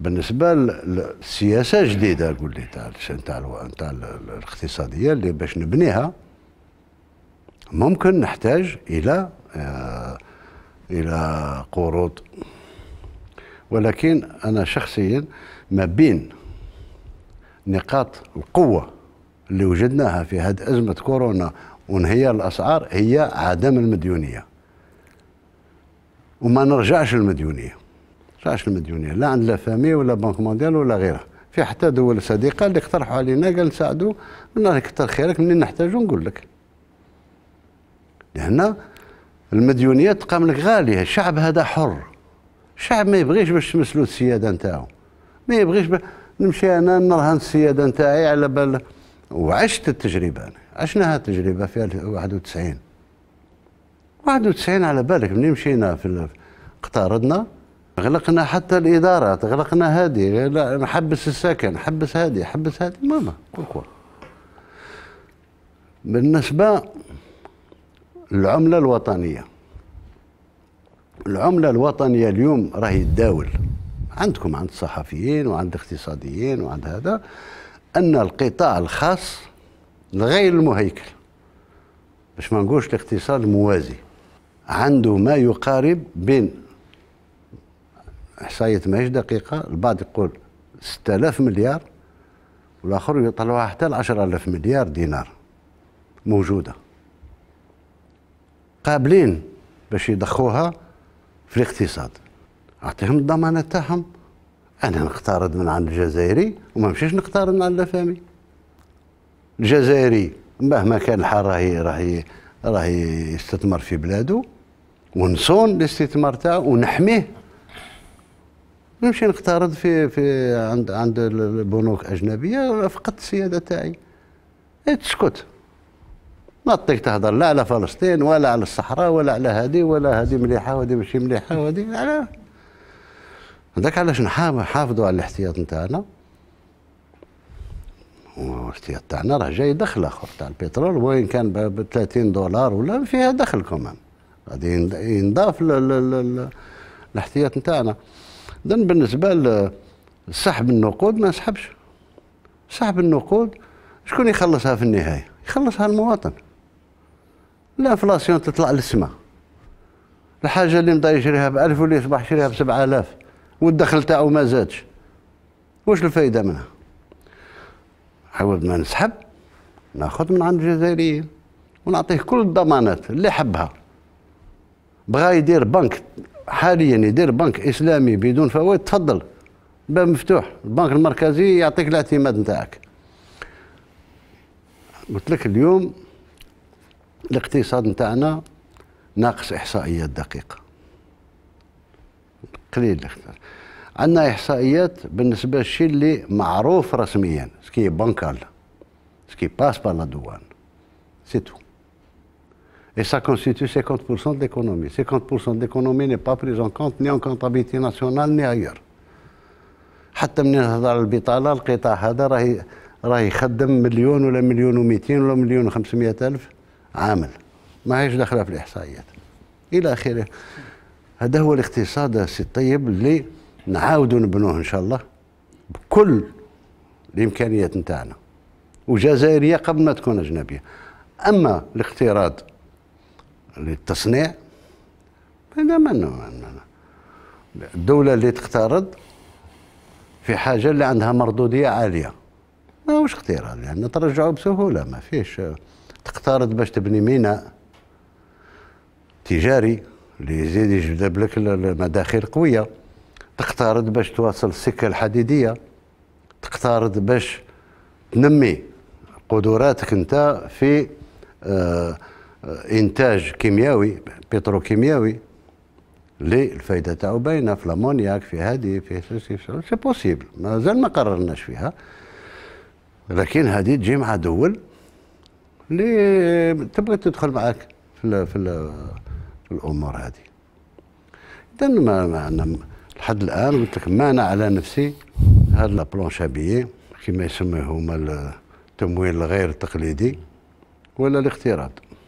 بالنسبه للسياسه جديده قول لي تاع تاع تاع الاقتصاديه اللي باش نبنيها ممكن نحتاج الى آه، الى قروض ولكن انا شخصيا ما بين نقاط القوه اللي وجدناها في هذه ازمه كورونا وانهيار الاسعار هي عدم المديونيه وما نرجعش المديونيه 19 المديونيه لا عند لا فامي ولا بنك مونديال ولا غيرها في حتى دول صديقه اللي اقترحوا علينا قال نساعدوا قلنا كثر خيرك منين نحتاجوا نقول لك لان المديونيه تقام لك غاليه الشعب هذا حر الشعب ما يبغيش باش تمس السياده نتاعو ما يبغيش نمشي انا نرهن السياده نتاعي على بال وعشت التجربه انا عشناها التجربه في 91 91 على بالك منين مشينا في قطاردنا غلقنا حتى الادارات غلقنا هذه لا نحبس السكن حبس هذه حبس هذه ماما كل بالنسبه للعمله الوطنيه العمله الوطنيه اليوم راهي تداول عندكم عند الصحفيين وعند اقتصاديين وعند هذا ان القطاع الخاص غير المهيكل باش ما نقولش الاقتصاد الموازي عنده ما يقارب بين احصائيه ماهيش دقيقه البعض يقول 6000 مليار والاخر يطلعوها حتى ل 10000 مليار دينار موجوده قابلين باش يضخوها في الاقتصاد اعطيهم الضمانات تاعهم انا نقترض من عند الجزائري وما نمشيش نقترض من عند الافامي الجزائري مهما كان الحال راهي راهي راهي يستثمر في بلاده ونصون الاستثمار تاعو ونحميه نمشي نقترض في في عند عند البنوك اجنبيه فقدت السياده تاعي إيه، تسكت تطيق تهضر لا على فلسطين ولا على الصحراء ولا على هذه ولا هذه مليحه وهذه ماشي مليحه وهذه على هذاك علاش نحافظوا على الاحتياط نتاعنا والاحتياط تاعنا راه جاي دخل اخر تاع البترول وين كان ب 30 دولار ولا فيها دخل كمان غادي ينضاف الاحتياط نتاعنا إذن بالنسبه لسحب النقود ما نسحبش سحب النقود شكون يخلصها في النهايه يخلصها المواطن الانفلاسيون تطلع للسماء الحاجه اللي مضى يشريها بألف واللي يصبح يشريها بسبعة آلاف والدخل تاعو ما زادش واش الفائده منها حاول ما نسحب ناخذ من عند الجزائريين ونعطيه كل الضمانات اللي حبها بغى يدير بنك حاليا يدير بنك اسلامي بدون فوائد تفضل باب مفتوح البنك المركزي يعطيك الاعتماد نتاعك قلت لك اليوم الاقتصاد نتاعنا ناقص احصائيات دقيقه قليل الاقتصاد عندنا احصائيات بالنسبه للشيء اللي معروف رسميا سكي بانكال سكي باس با لا دوان سي تو Et ça constitue 50% de l'économie. 50% de l'économie n'est pas prise en compte ni en comptabilité nationale ni ailleurs. حتى من نهضر على البطاله القطاع هذا راهي راه يخدم مليون ولا مليون و200 ولا مليون و500 الف عامل ما هيش داخله في الاحصائيات الى اخره هذا هو الاقتصاد السي الطيب اللي نعاودوا نبنوه ان شاء الله بكل الامكانيات نتاعنا وجزائريه قبل ما تكون اجنبيه اما الاقتراض للتصنيع هذا ممنوع الدولة اللي تقترض في حاجة اللي عندها مردودية عالية ما واش اقتراض يعني ترجعوا بسهولة ما فيش تقترض باش تبني ميناء تجاري اللي يزيد يجذب لك المداخيل قوية تقترض باش تواصل السكة الحديدية تقترض باش تنمي قدراتك انت في آه انتاج كيميائي بتروكيميائي لي الفايده تاعو باينه في الامونياك في هذه في سي بوسيبل مازال ما قررناش فيها لكن هذه تجي مع دول اللي تبغي تدخل معاك في الـ في, الـ في الامور هذه اذا ما, معنا لحد الان قلت لك ما انا على نفسي هاد لا بلونش ابيي كما يسميه هما التمويل الغير التقليدي ولا الاقتراض